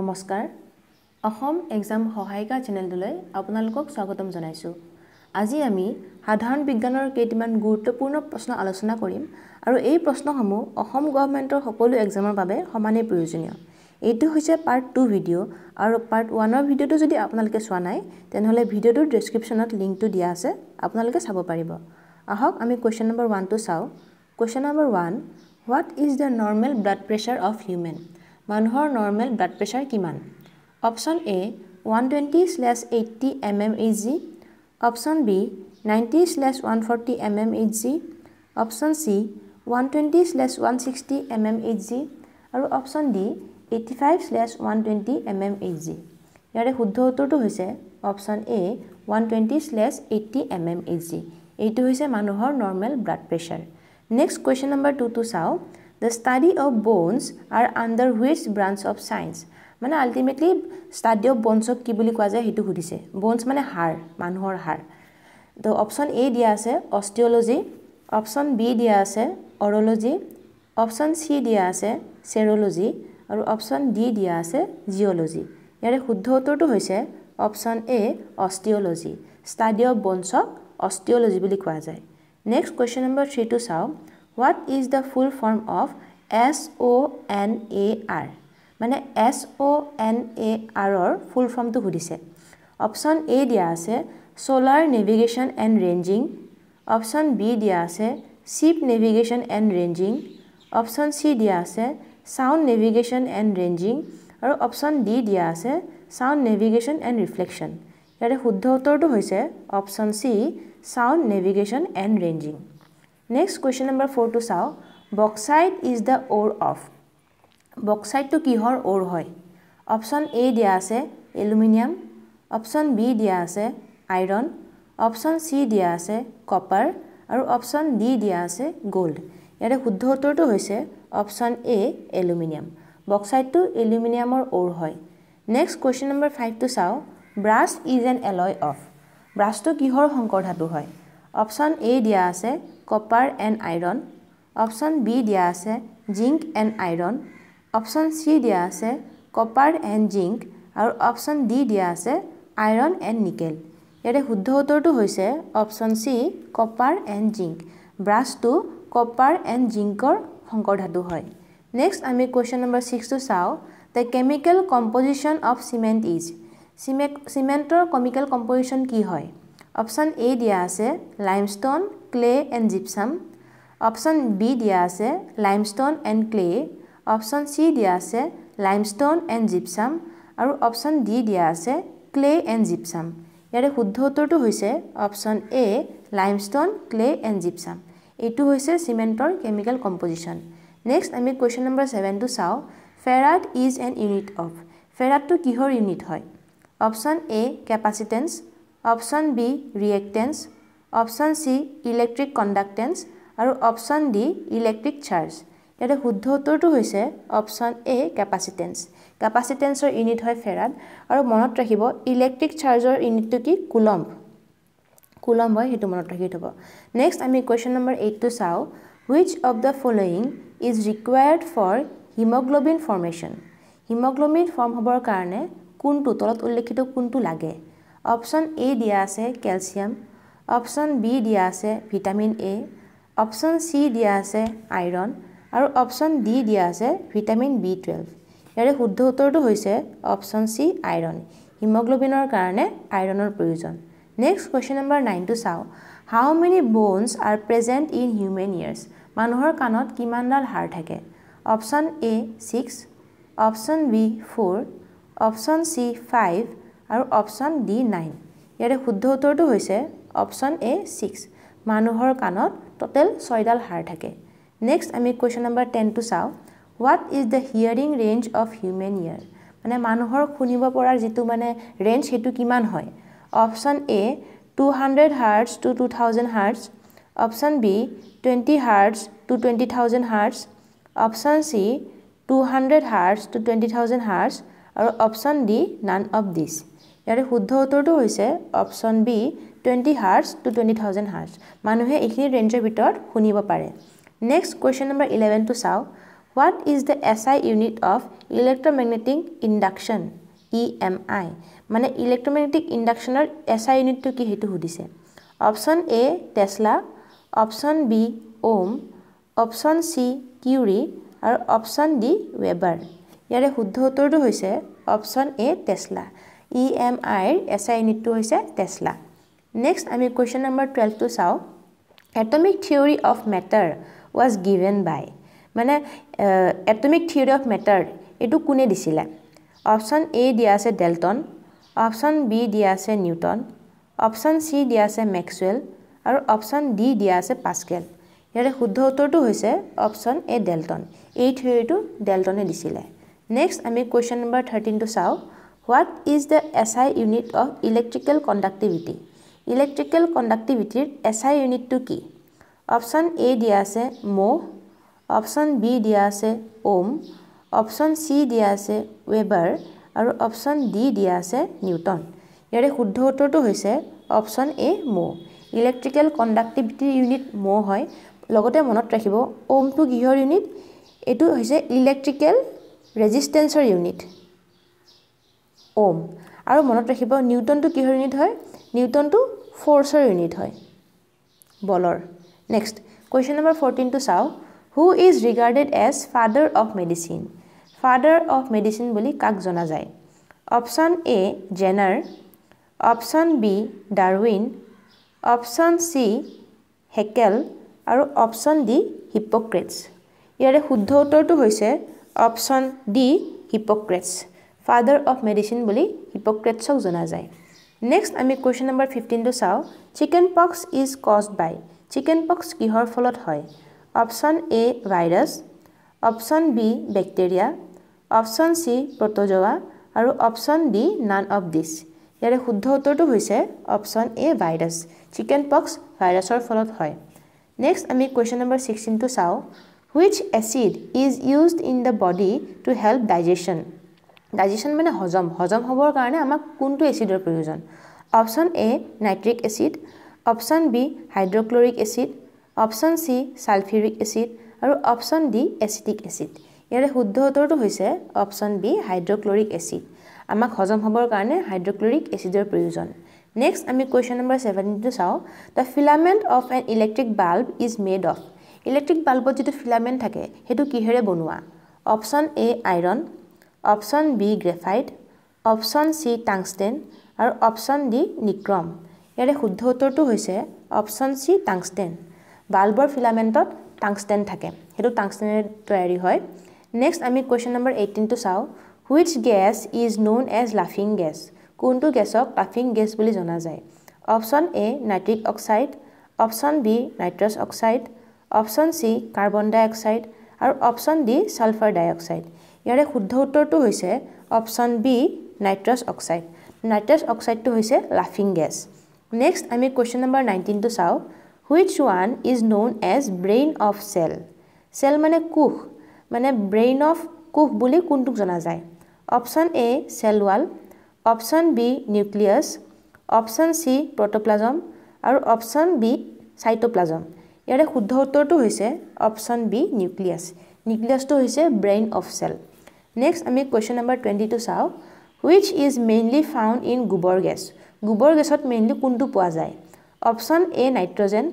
নমস্কাৰ অসম এক্সাম সহায়িকা চেনেলটোলৈ আপোনালোকক স্বাগতম জনাইছোঁ আজি আমি সাধাৰণ বিজ্ঞানৰ কেইটামান গুৰুত্বপূৰ্ণ প্ৰশ্ন আলোচনা কৰিম আৰু এই প্ৰশ্নসমূহ অসম গভৰ্ণমেণ্টৰ সকলো এক্সামৰ বাবে সমানেই প্ৰয়োজনীয় এইটো হৈছে পাৰ্ট টু ভিডিঅ' আৰু পাৰ্ট ওৱানৰ ভিডিঅ'টো যদি আপোনালোকে চোৱা নাই তেনেহ'লে ভিডিঅ'টোৰ ডেছক্ৰিপশ্যনত লিংকটো দিয়া আছে আপোনালোকে চাব পাৰিব আহক আমি কুৱেশ্যন নম্বৰ ওৱানটো চাওঁ question number one what is the normal blood pressure of human মানুহৰ নৰ্মেল ব্লাড প্ৰেছাৰ কিমান option A one twenty slash eighty M M H G option B ninety slash one forty M M H G option C one twenty slash one sixty M M H G আৰু option D eighty five slash one twenty M M H G ইয়াৰে শুদ্ধ উত্তৰটো হৈছে option A one twenty slash eighty M M H G এইটো হৈছে মানুহৰ normal blood pressure next question number টুটো চাওঁ the study of bones are under which branch of science মানে আল্টিমেটলি ষ্টাডি অফ বনছক কি বুলি কোৱা যায় সেইটো সুধিছে বনছ মানে হাড় মানুহৰ হাড় তো অপশ্যন এ দিয়া আছে অষ্টিঅ'লজি অপশ্যন বি দিয়া আছে অৰ'লজি অপশ্যন চি দিয়া আছে চেৰ'লজি আৰু অপশ্যন ডি দিয়া আছে জিঅ'লজি ইয়াৰে শুদ্ধ উত্তৰটো হৈছে option A osteology study of বনছক অষ্টিঅ'লজি বুলি কোৱা যায় নেক্সট কুৱেশ্যন নম্বৰ থ্ৰীটো চাওক what is the full form of S O' N A R মানে এছ অ' এন এ আৰৰ ফুল ফৰ্মটো সুধিছে অপশ্যন এ দিয়া আছে solar navigation and ranging option B দিয়া আছে ship navigation and ranging option C দিয়া আছে ছাউণ্ড নেভিগেশ্যন এণ্ড ৰেঞ্জিং আৰু অপশ্যন ডি দিয়া আছে ছাউণ্ড নেভিগেশ্যন এণ্ড ৰিফ্লেকশ্যন ইয়াৰে শুদ্ধ উত্তৰটো হৈছে option C sound navigation and ranging next question number ফ'ৰটো চাওঁ bauxite is the ore of বক্সাইডটো কিহৰ অ'ৰ হয় অপশ্যন এ দিয়া আছে এলুমিনিয়াম অপশ্যন বি দিয়া আছে আইৰণ অপশ্যন চি দিয়া আছে কপাৰ আৰু অপশ্যন ডি দিয়া আছে গ'ল্ড ইয়াৰে শুদ্ধ উত্তৰটো হৈছে অপশ্যন এ এলুমিনিয়াম বক্সাইডটো এলুমিনিয়ামৰ অ'ৰ হয় নেক্সট কুৱেশ্যন নম্বৰ ফাইভটো চাওঁ brass is an alloy of ব্ৰাছটো কিহৰ শংকৰ ধাতু হয় অপশ্যন এ দিয়া আছে copper and iron option B দিয়া আছে zinc and iron option C দিয়া আছে কপাৰ এণ্ড জিংক আৰু অপশ্যন ডি দিয়া আছে আইৰণ এণ্ড নিকেল ইয়াৰে শুদ্ধ উত্তৰটো হৈছে option C copper and zinc ব্ৰাছটো কপাৰ এণ্ড জিংকৰ শংকৰ ধাতু হয় নেক্সট আমি কুৱেশ্যন নম্বৰ ছিক্সটো চাওঁ the chemical composition of cement is চিমে চিমেণ্টৰ কেমিকেল কম্পজিশ্যন কি হয় অপশ্যন এ দিয়া আছে limestone clay and gypsum option B দিয়া আছে limestone and clay option C দিয়া আছে লাইমষ্টন এণ্ড জিপচাম আৰু অপশ্যন ডি দিয়া আছে ক্লে এণ্ড জিপচাম ইয়াৰে শুদ্ধ উত্তৰটো হৈছে option A limestone clay and gypsum এইটো হৈছে চিমেণ্টৰ কেমিকেল কম্পজিশ্যন নেক্সট আমি কুৱেশ্যন নম্বৰ ছেভেনটো চাওঁ farad is an unit of ফেৰাটটো কিহৰ ইউনিট হয় option A capacitance option B reactance option C electric conductance আৰু অপশ্যন ডি ইলেক্ট্ৰিক চাৰ্জ ইয়াতে শুদ্ধ উত্তৰটো হৈছে অপশ্যন এ কেপাচিটেঞ্চ কেপাচিটেঞ্চৰ ইউনিট হয় ফেৰাড আৰু মনত ৰাখিব ইলেক্ট্ৰিক চাৰ্জৰ ইউনিটটো কি কুলম্ব কুলম্ব হয় সেইটো মনত ৰাখি থ'ব নেক্সট আমি কুৱেশ্যন নম্বৰ এইটটো চাওঁ which of the following is required for haemoglobin formation haemoglobin form হ'বৰ কাৰণে কোনটো তলত উল্লেখিত কোনটো লাগে অপশ্যন এ দিয়া আছে কেলছিয়াম অপশ্যন বি দিয়া আছে ভিটামিন এ অপশ্যন চি দিয়া আছে আইৰণ আৰু অপশ্যন ডি দিয়া আছে ভিটামিন বি টুৱেল্ভ ইয়াৰে শুদ্ধ উত্তৰটো হৈছে অপশ্যন চি আইৰণ হিমগ্ল'বিনৰ কাৰণে আইৰণৰ প্ৰয়োজন নেক্সট কুৱেশ্যন নম্বৰ নাইনটো চাওঁ how many bones are present in human ears মানুহৰ কাণত কিমানডাল হাড় থাকে option A six option B four option C five আৰু অপশ্যন ডি নাইন ইয়াৰে শুদ্ধ উত্তৰটো হৈছে অপশ্যন এ ছিক্স মানুহৰ কাণত টোটেল ছয়ডাল হাড় থাকে নেক্সট আমি কুৱেশ্যন নম্বৰ টেনটো চাওঁ what is the hearing range of human ear মানে মানুহৰ শুনিব পৰাৰ যিটো মানে ৰেঞ্জ সেইটো কিমান হয় option A two hundred hertz to two thousand hertz option B twenty hertz to twenty thousand hertz option C two hundred hertz to twenty thousand hertz আৰু option D none of this ইয়াৰে শুদ্ধ উত্তৰটো হৈছে option B twenty hertz to twenty thousand hertz মানুহে এইখিনি ৰেঞ্জৰ ভিতৰত শুনিব পাৰে নেক্সট কুৱেশ্যন নম্বৰ ইলেভেনটো চাওঁ what is the S I unit of electromagnetic induction E M I মানে ইলেক্ট্ৰমেগনেটিক ইণ্ডাকশ্যনৰ এছ আই ইউনিটটো কি সেইটো সুধিছে option A tesla option B ohm option C curie আৰু অপশ্যন ডি ৱেবাৰ ইয়াৰে শুদ্ধ উত্তৰটো হৈছে option A tesla E M আইৰ এছ আই ইউনিটটো হৈছে টেছলা নেক্সট আমি কুৱেশ্যন নম্বৰ টুৱেলভটো চাওঁ atomic theory of matter was given by মানে এটমিক থিয়ৰী অফ মেটাৰ এইটো কোনে দিছিলে অপশ্যন এ দিয়া আছে ডেল্টন অপশ্যন বি দিয়া আছে নিউটন অপশ্যন চি দিয়া আছে মেক্সুৱেল আৰু অপশ্যন ডি দিয়া আছে পাছকেল ইয়াৰে শুদ্ধ উত্তৰটো হৈছে অপশ্যন এ ডেল্টন এই থিয়ৰীটো ডেল্টনে দিছিলে নেক্সট আমি কুৱেশ্যন নম্বৰ থাৰ্টিনটো চাওঁ what is the S I unit of electrical conductivity electrical কণ্ডাক্টিভিটিৰ এছ আই ইউনিটটো কি অপশ্যন এ দিয়া আছে ম' অপশ্যন বি দিয়া আছে ওম অপশ্যন চি দিয়া আছে ৱেবাৰ আৰু অপশ্যন ডি দিয়া আছে নিউটন ইয়াৰে শুদ্ধ উত্তৰটো হৈছে অপশ্যন এ ম' ইলেক্ট্ৰিকেল কণ্ডাক্টিভিটিৰ ইউনিট ম' হয় লগতে মনত ৰাখিব ওমটো গৃহৰ ইউনিট এইটো হৈছে ইলেক্ট্ৰিকেল ৰেজিষ্টেঞ্চৰ ইউনিট ওম আৰু মনত ৰাখিব নিউটনটো কিহৰ ইউনিট হয় নিউটনটো ফ'ৰ্চৰ ইউনিট হয় বলৰ নেক্সট কুৱেশ্যন নম্বৰ ফৰ্টিনটো চাওঁ who is regarded as father of medicine father of medicine বুলি কাক জনা যায় option A Jenner option B Darwin option C Haeckel আৰু অপশ্যন ডি হিপ'ক্ৰেটছ ইয়াৰে শুদ্ধ উত্তৰটো হৈছে option D Hippocrates father of medicine বুলি হিপক্ৰেটছক জনা যায় নেক্সট আমি কুৱেশ্যন নম্বৰ ফিফটিনটো চাওঁ চিকেন পক্স ইজ কজড বাই চিকেন পক্স কিহৰ ফলত হয় option A virus option B bacteria option C protozoa আৰু option D none of this ইয়াৰে শুদ্ধ উত্তৰটো হৈছে অপশ্যন এ ভাইৰাছ চিকেন পক্স ভাইৰাছৰ ফলত হয় নেক্সট আমি কুৱেশ্যন নম্বৰ ছিক্সটিনটো চাওঁ which acid is used in the body to help digestion digestion মানে হজম হজম হ'বৰ কাৰণে আমাক কোনটো এচিডৰ প্ৰয়োজন option A nitric acid option B hydrochloric acid option C sulphuric acid আৰু অপশ্যন ডি এচিটিক এচিড ইয়াৰে শুদ্ধ উত্তৰটো হৈছে অপশ্যন বি হাইড্ৰক্লৰিক এচিড আমাক হজম হ'বৰ কাৰণে হাইড্ৰক্লৰিক এচিডৰ প্ৰয়োজন নেক্সট আমি কুৱেশ্যন নম্বৰ ছেভেণ্টিটো চাওঁ the filament of an electric bulb is made of electric বাল্বত যিটো ফিলামেণ্ট থাকে সেইটো কিহেৰে বনোৱা option A iron option B graphite option C tungsten আৰু অপশ্যন ডি নিক্ৰম ইয়াৰে শুদ্ধ উত্তৰটো হৈছে অপশ্যন চি টাংষ্টেন বাল্বৰ ফিলামেণ্টত টাংষ্টেন থাকে সেইটো টাংষ্টেনেৰে তৈয়াৰী হয় নেক্সট আমি কুৱেশ্যন নম্বৰ এইটিনটো চাওঁ which gas is known as লাফিং গেছ কোনটো গেছক লাফিং গেছ বুলি জনা যায় option A nitric oxide option B nitrous oxide option C carbon dioxide আৰু option D sulphur dioxide ইয়াৰে শুদ্ধ উত্তৰটো হৈছে option B nitrous oxide nitrous অক্সাইডটো হৈছে লাফিং গেছ নেক্সট আমি কুৱেশ্যন নম্বৰ নাইণ্টিনটো চাওঁ which one is known as brain of cell cell মানে কোষ মানে ব্ৰেইন অফ কোষ বুলি কোনটোক জনা যায় option A cell wall option B nucleus option C protoplasm আৰু অপশ্যন বি চাইট'প্লাজম ইয়াৰে শুদ্ধ উত্তৰটো হৈছে অপশ্যন বি নিউক্লিয়াছ নিউক্লিয়াছটো হৈছে ব্ৰেইন অফ চেল নেক্সট আমি কুৱেশ্যন নম্বৰ টুৱেণ্টিটো চাওঁ which is mainly found in gobar gas গোবৰ গেছত মেইনলি কোনটো পোৱা যায় option A nitrogen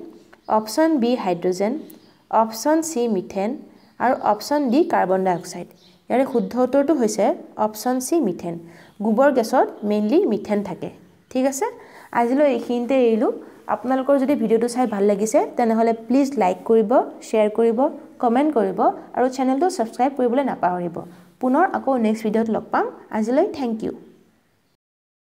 option B hydrogen option C methane আৰু option D carbon dioxide ইয়াৰে শুদ্ধ উত্তৰটো হৈছে অপশ্যন চি মিথেন গোবৰ গেছত মেইনলি মিথেন থাকে ঠিক আছে আজিলৈ এইখিনিতে এৰিলোঁ আপোনালোকৰ যদি ভিডিঅ'টো চাই ভাল লাগিছে তেনেহ'লে প্লিজ লাইক কৰিব শ্বেয়াৰ কৰিব কমেণ্ট কৰিব আৰু চেনেলটো ছাবস্ক্ৰাইব কৰিবলৈ নাপাহৰিব পুনৰ আকৌ নেক্সট ভিডিঅ'ত লগ পাম আজিলৈ থেংক ইউ